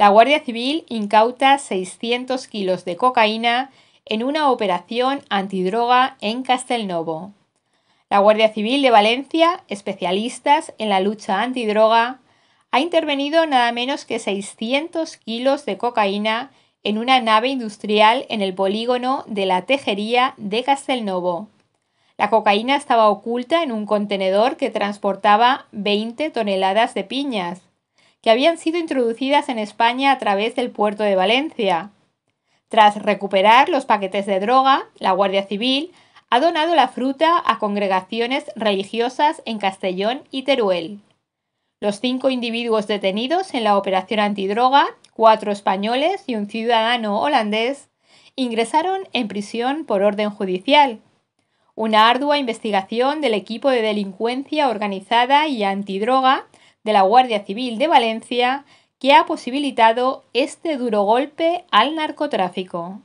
La Guardia Civil incauta 600 kilos de cocaína en una operación antidroga en Castelnovo. La Guardia Civil de Valencia, especialistas en la lucha antidroga, ha intervenido nada menos que 600 kilos de cocaína en una nave industrial en el polígono de la Tejería de Castelnovo. La cocaína estaba oculta en un contenedor que transportaba 20 toneladas de piñas, que habían sido introducidas en España a través del puerto de Valencia. Tras recuperar los paquetes de droga, la Guardia Civil ha donado la fruta a congregaciones religiosas en Castellón y Teruel. Los cinco individuos detenidos en la operación antidroga, cuatro españoles y un ciudadano holandés, ingresaron en prisión por orden judicial. Una ardua investigación del equipo de delincuencia organizada y antidroga de la Guardia Civil de Valencia que ha posibilitado este duro golpe al narcotráfico.